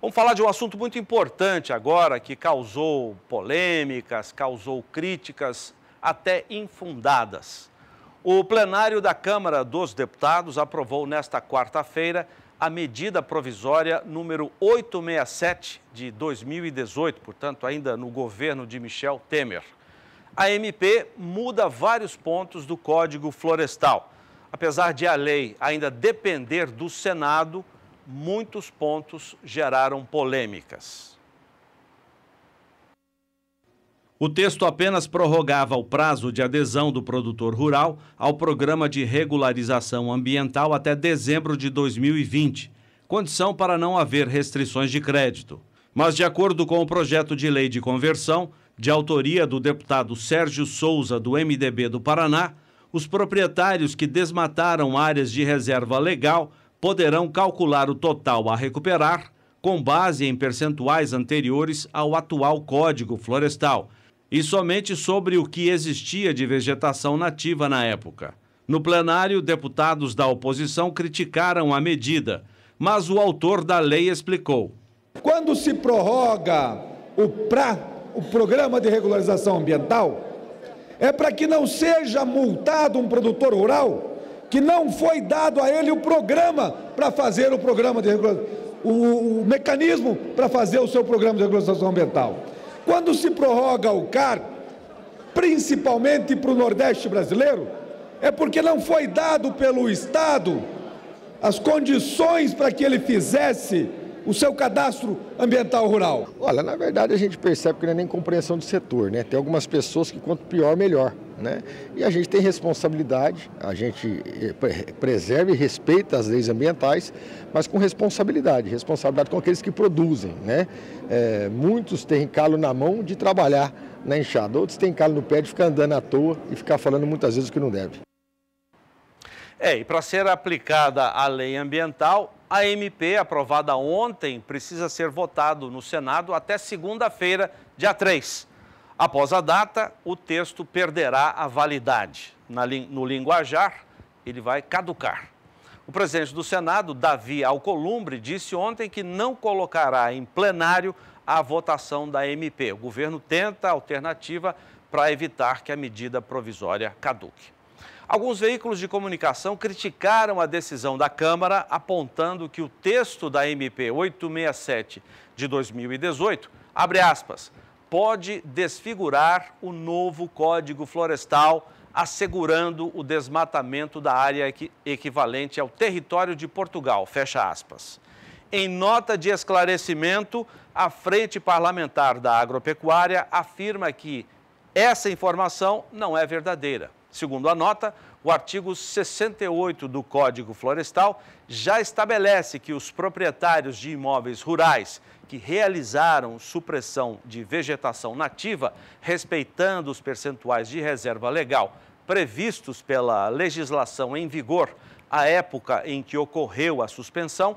Vamos falar de um assunto muito importante agora que causou polêmicas, causou críticas até infundadas. O plenário da Câmara dos Deputados aprovou nesta quarta-feira a medida provisória número 867 de 2018, portanto, ainda no governo de Michel Temer. A MP muda vários pontos do Código Florestal. Apesar de a lei ainda depender do Senado, muitos pontos geraram polêmicas. O texto apenas prorrogava o prazo de adesão do produtor rural ao programa de regularização ambiental até dezembro de 2020, condição para não haver restrições de crédito. Mas, de acordo com o projeto de lei de conversão, de autoria do deputado Sérgio Souza, do MDB do Paraná, os proprietários que desmataram áreas de reserva legal poderão calcular o total a recuperar com base em percentuais anteriores ao atual Código Florestal e somente sobre o que existia de vegetação nativa na época. No plenário, deputados da oposição criticaram a medida, mas o autor da lei explicou. Quando se prorroga o, pra, o programa de regularização ambiental, é para que não seja multado um produtor rural que não foi dado a ele o programa para fazer o programa de o, o mecanismo para fazer o seu programa de regulação ambiental. Quando se prorroga o CAR, principalmente para o Nordeste brasileiro, é porque não foi dado pelo Estado as condições para que ele fizesse o seu cadastro ambiental rural? Olha, na verdade a gente percebe que não é nem compreensão do setor, né? Tem algumas pessoas que quanto pior, melhor. Né? E a gente tem responsabilidade, a gente eh, preserva e respeita as leis ambientais, mas com responsabilidade, responsabilidade com aqueles que produzem. Né? É, muitos têm calo na mão de trabalhar na enxada, outros têm calo no pé de ficar andando à toa e ficar falando muitas vezes o que não deve. É, e para ser aplicada a lei ambiental, a MP, aprovada ontem, precisa ser votado no Senado até segunda-feira, dia 3. Após a data, o texto perderá a validade. no linguajar, ele vai caducar. O presidente do Senado, Davi Alcolumbre, disse ontem que não colocará em plenário a votação da MP. O governo tenta a alternativa para evitar que a medida provisória caduque. Alguns veículos de comunicação criticaram a decisão da Câmara, apontando que o texto da MP 867 de 2018, abre aspas, pode desfigurar o novo Código Florestal, assegurando o desmatamento da área equivalente ao território de Portugal. Fecha aspas. Em nota de esclarecimento, a Frente Parlamentar da Agropecuária afirma que essa informação não é verdadeira. Segundo a nota, o artigo 68 do Código Florestal já estabelece que os proprietários de imóveis rurais que realizaram supressão de vegetação nativa, respeitando os percentuais de reserva legal previstos pela legislação em vigor à época em que ocorreu a suspensão,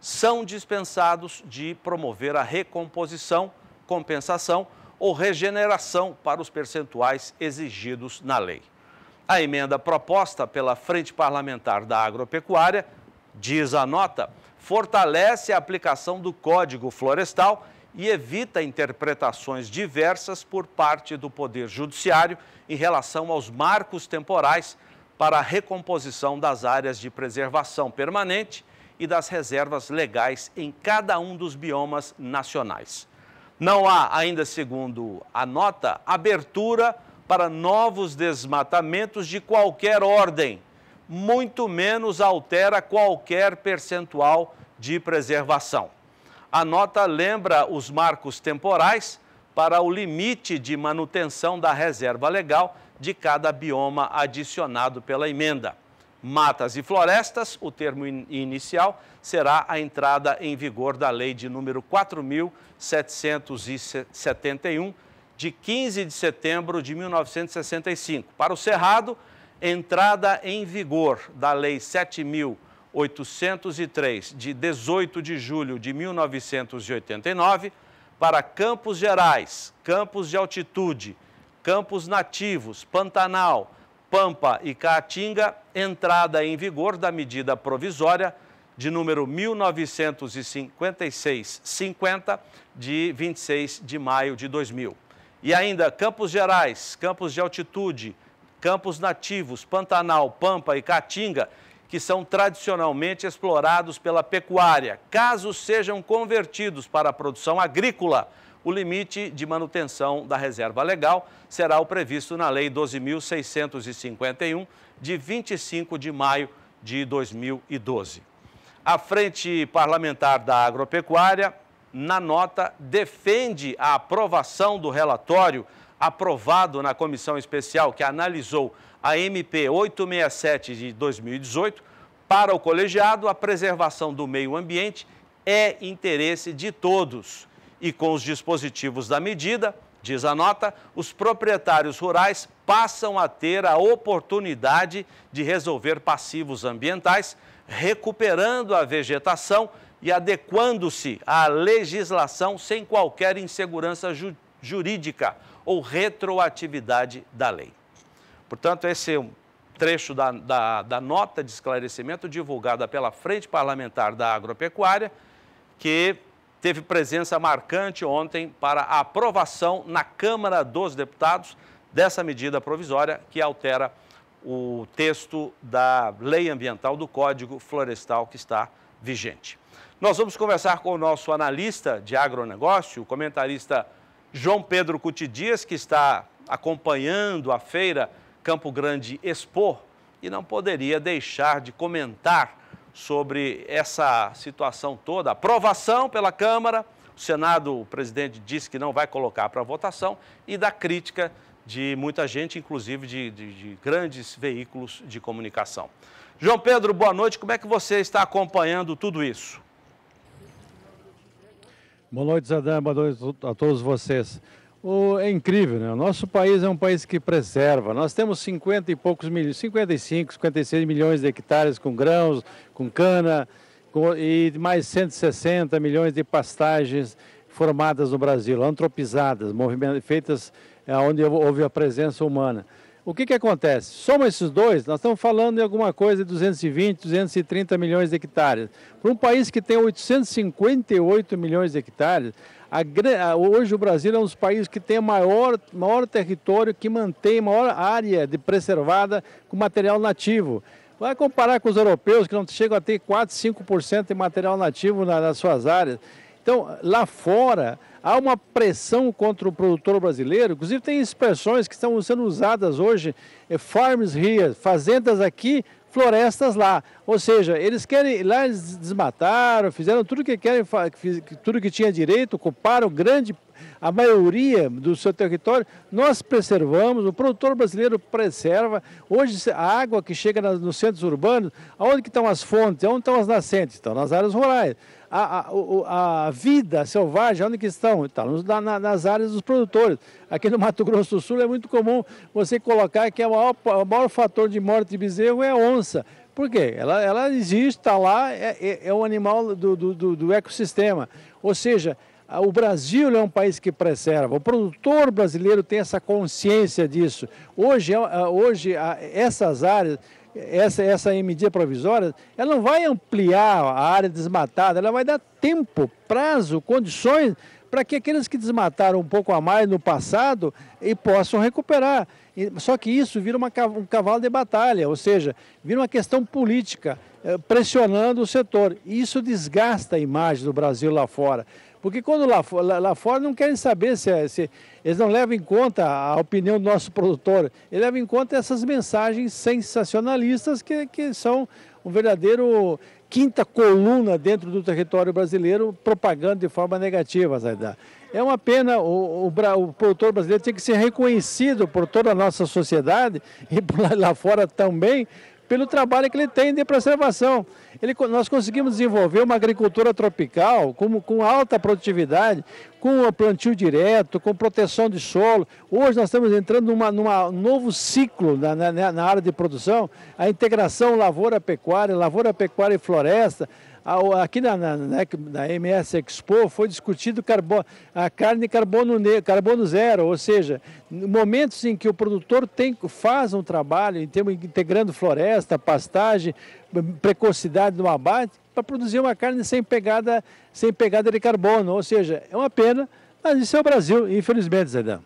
são dispensados de promover a recomposição, compensação ou regeneração para os percentuais exigidos na lei. A emenda proposta pela Frente Parlamentar da Agropecuária, diz a nota, fortalece a aplicação do Código Florestal e evita interpretações diversas por parte do Poder Judiciário em relação aos marcos temporais para a recomposição das áreas de preservação permanente e das reservas legais em cada um dos biomas nacionais. Não há, ainda segundo a nota, abertura para novos desmatamentos de qualquer ordem, muito menos altera qualquer percentual de preservação. A nota lembra os marcos temporais para o limite de manutenção da reserva legal de cada bioma adicionado pela emenda. Matas e florestas, o termo inicial, será a entrada em vigor da lei de número 4771 de 15 de setembro de 1965. Para o Cerrado, entrada em vigor da Lei 7.803, de 18 de julho de 1989, para Campos Gerais, Campos de Altitude, Campos Nativos, Pantanal, Pampa e Caatinga, entrada em vigor da medida provisória de número 1956-50, de 26 de maio de 2000. E ainda Campos Gerais, Campos de Altitude, Campos Nativos, Pantanal, Pampa e Caatinga, que são tradicionalmente explorados pela pecuária. Caso sejam convertidos para a produção agrícola, o limite de manutenção da reserva legal será o previsto na Lei 12.651, de 25 de maio de 2012. A Frente Parlamentar da Agropecuária na nota, defende a aprovação do relatório aprovado na comissão especial que analisou a MP 867 de 2018. Para o colegiado, a preservação do meio ambiente é interesse de todos. E com os dispositivos da medida, diz a nota, os proprietários rurais passam a ter a oportunidade de resolver passivos ambientais, recuperando a vegetação e adequando-se à legislação sem qualquer insegurança ju jurídica ou retroatividade da lei. Portanto, esse é um trecho da, da, da nota de esclarecimento divulgada pela Frente Parlamentar da Agropecuária, que teve presença marcante ontem para a aprovação na Câmara dos Deputados dessa medida provisória que altera o texto da Lei Ambiental do Código Florestal que está vigente. Nós vamos conversar com o nosso analista de agronegócio, o comentarista João Pedro Cuti Dias, que está acompanhando a feira Campo Grande Expo e não poderia deixar de comentar sobre essa situação toda. Aprovação pela Câmara, o Senado, o presidente disse que não vai colocar para votação, e da crítica de muita gente, inclusive de, de, de grandes veículos de comunicação. João Pedro, boa noite. Como é que você está acompanhando tudo isso? Boa noite, Zadam. Boa noite a todos vocês. O, é incrível, né? O nosso país é um país que preserva. Nós temos 50 e poucos milhões, 55, 56 milhões de hectares com grãos, com cana, com, e mais 160 milhões de pastagens formadas no Brasil, antropizadas, feitas é onde houve a presença humana. O que, que acontece? Soma esses dois, nós estamos falando em alguma coisa de 220, 230 milhões de hectares. Para um país que tem 858 milhões de hectares, a, hoje o Brasil é um dos países que tem maior, maior território, que mantém maior área de preservada com material nativo. Vai comparar com os europeus, que não chegam a ter 4, 5% de material nativo nas suas áreas. Então, lá fora, há uma pressão contra o produtor brasileiro. Inclusive, tem expressões que estão sendo usadas hoje: é, farms here, fazendas aqui, florestas lá. Ou seja, eles querem, lá eles desmataram, fizeram tudo que querem, tudo que tinha direito, ocuparam grande a maioria do seu território, nós preservamos, o produtor brasileiro preserva. Hoje a água que chega nos centros urbanos, aonde que estão as fontes, aonde estão as nascentes? Estão nas áreas rurais. A, a, a vida selvagem, onde que estão? Está nas áreas dos produtores. Aqui no Mato Grosso do Sul é muito comum você colocar que é o maior, o maior fator de morte de bezerro é a onça. Por quê? Ela, ela existe, está lá, é, é, é um animal do, do, do ecossistema. Ou seja, ah, o Brasil é um país que preserva, o produtor brasileiro tem essa consciência disso. Hoje, é, ah, hoje ah, essas áreas, essa, essa medida provisória, ela não vai ampliar a área desmatada, ela vai dar tempo, prazo, condições para que aqueles que desmataram um pouco a mais no passado e possam recuperar. Só que isso vira uma, um cavalo de batalha, ou seja, vira uma questão política, eh, pressionando o setor. Isso desgasta a imagem do Brasil lá fora. Porque quando lá, lá, lá fora não querem saber se, é, se, eles não levam em conta a opinião do nosso produtor, eles levam em conta essas mensagens sensacionalistas que, que são um verdadeiro quinta coluna dentro do território brasileiro propagando de forma negativa. Sabe? É uma pena, o, o, o produtor brasileiro tem que ser reconhecido por toda a nossa sociedade e por lá, lá fora também pelo trabalho que ele tem de preservação. Ele, nós conseguimos desenvolver uma agricultura tropical com, com alta produtividade, com o plantio direto, com proteção de solo. Hoje nós estamos entrando numa, numa novo ciclo na, na, na área de produção, a integração lavoura-pecuária, lavoura-pecuária e floresta aqui na, na, né, na MS Expo foi discutido carbo a carne carbono, carbono zero, ou seja, momentos em que o produtor tem, faz um trabalho em termos integrando floresta, pastagem, precocidade no abate, para produzir uma carne sem pegada, sem pegada de carbono. Ou seja, é uma pena, mas isso é o Brasil, infelizmente, Zaidan.